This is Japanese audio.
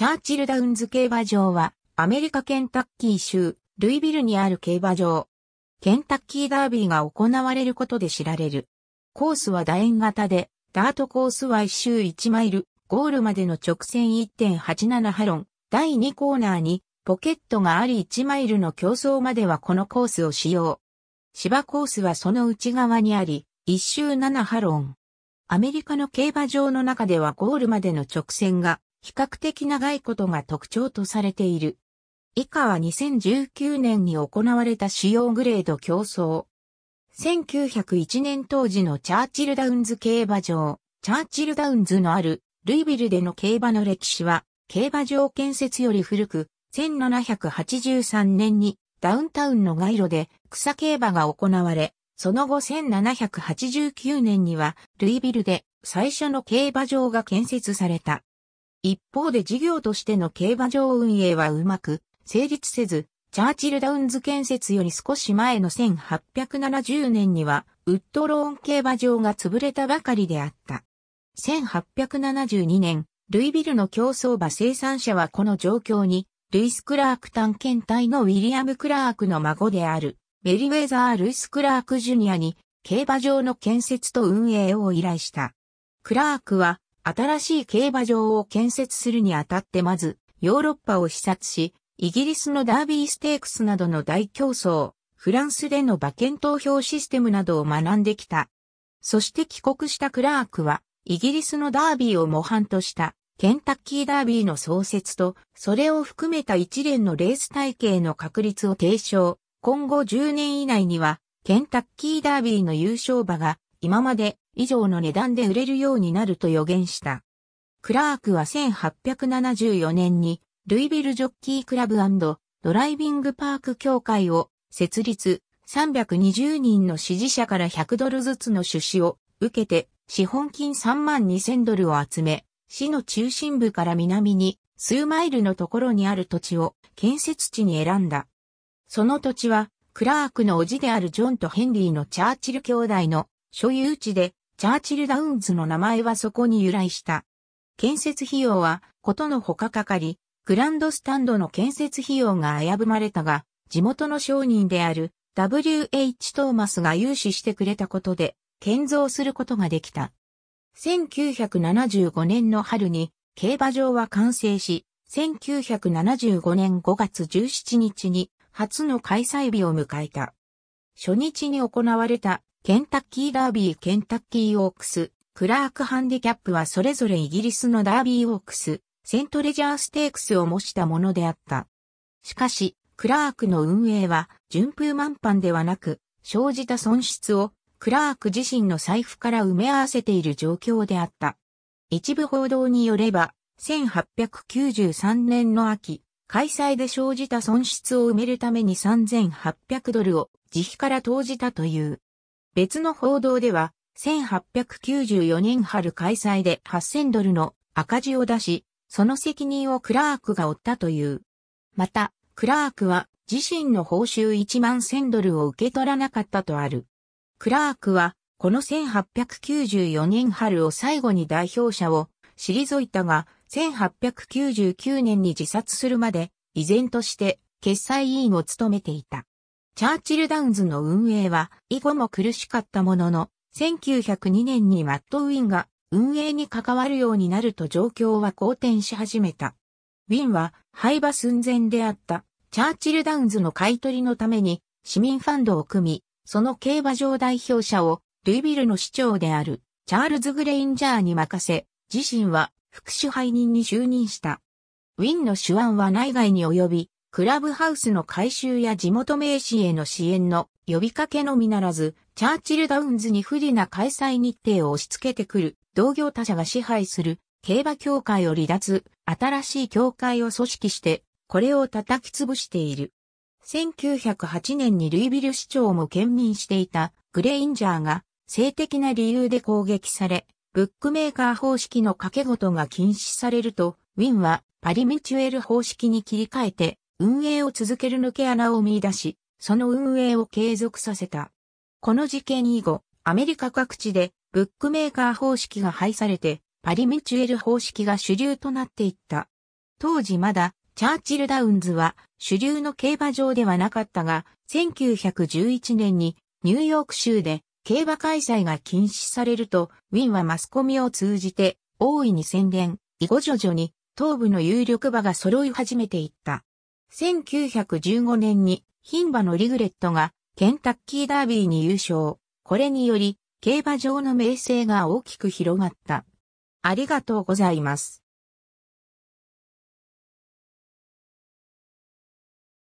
チャーチルダウンズ競馬場は、アメリカケンタッキー州、ルイビルにある競馬場。ケンタッキーダービーが行われることで知られる。コースは楕円型で、ダートコースは1周1マイル、ゴールまでの直線1.87ハロン、第2コーナーに、ポケットがあり1マイルの競争まではこのコースを使用。芝コースはその内側にあり、1周7ハロン。アメリカの競馬場の中ではゴールまでの直線が比較的長いことが特徴とされている。以下は2019年に行われた主要グレード競争。1901年当時のチャーチルダウンズ競馬場、チャーチルダウンズのあるルイビルでの競馬の歴史は、競馬場建設より古く、1783年にダウンタウンの街路で草競馬が行われ、その後1789年にはルイビルで最初の競馬場が建設された。一方で事業としての競馬場運営はうまく成立せず、チャーチルダウンズ建設より少し前の1870年には、ウッドローン競馬場が潰れたばかりであった。1872年、ルイビルの競争馬生産者はこの状況に、ルイス・クラーク探検隊のウィリアム・クラークの孫である、メリウェザー・ルイス・クラーク・ジュニアに、競馬場の建設と運営を依頼した。クラークは、新しい競馬場を建設するにあたってまず、ヨーロッパを視察し、イギリスのダービーステークスなどの大競争、フランスでの馬券投票システムなどを学んできた。そして帰国したクラークは、イギリスのダービーを模範とした、ケンタッキーダービーの創設と、それを含めた一連のレース体系の確立を提唱。今後10年以内には、ケンタッキーダービーの優勝馬が、今まで以上の値段で売れるようになると予言した。クラークは1874年にルイビルジョッキークラブドライビングパーク協会を設立320人の支持者から100ドルずつの出資を受けて資本金3万2000ドルを集め、市の中心部から南に数マイルのところにある土地を建設地に選んだ。その土地はクラークの叔父であるジョンとヘンリーのチャーチル兄弟の所有地でチャーチルダウンズの名前はそこに由来した。建設費用はことのほかかかり、グランドスタンドの建設費用が危ぶまれたが、地元の商人である W.H. トーマスが融資してくれたことで、建造することができた。1975年の春に競馬場は完成し、1975年5月17日に初の開催日を迎えた。初日に行われたケンタッキーダービーケンタッキーオークス、クラークハンディキャップはそれぞれイギリスのダービーオークス、セントレジャーステークスを模したものであった。しかし、クラークの運営は順風満帆ではなく、生じた損失をクラーク自身の財布から埋め合わせている状況であった。一部報道によれば、1893年の秋、開催で生じた損失を埋めるために3800ドルを自費から投じたという。別の報道では、1894年春開催で8000ドルの赤字を出し、その責任をクラークが負ったという。また、クラークは自身の報酬1万1000ドルを受け取らなかったとある。クラークは、この1894年春を最後に代表者を退いたが、1899年に自殺するまで、依然として決裁委員を務めていた。チャーチルダウンズの運営は以後も苦しかったものの、1902年にマット・ウィンが運営に関わるようになると状況は好転し始めた。ウィンは廃馬寸前であったチャーチルダウンズの買い取りのために市民ファンドを組み、その競馬場代表者をルイビルの市長であるチャールズ・グレインジャーに任せ、自身は副支配人に就任した。ウィンの手腕は内外に及び、クラブハウスの改修や地元名士への支援の呼びかけのみならず、チャーチルダウンズに不利な開催日程を押し付けてくる同業他社が支配する競馬協会を離脱、新しい協会を組織して、これを叩き潰している。1908年にルイビル市長も兼任していたグレインジャーが性的な理由で攻撃され、ブックメーカー方式の掛け事が禁止されると、ウィンはパリミチュエル方式に切り替えて運営を続ける抜け穴を見出し、その運営を継続させた。この事件以後、アメリカ各地でブックメーカー方式が廃されて、パリミチュエル方式が主流となっていった。当時まだ、チャーチルダウンズは主流の競馬場ではなかったが、1911年にニューヨーク州で競馬開催が禁止されると、ウィンはマスコミを通じて大いに宣伝、以後徐々に東部の有力馬が揃い始めていった。1915年に牝馬のリグレットがケンタッキーダービーに優勝。これにより競馬場の名声が大きく広がった。ありがとうございます。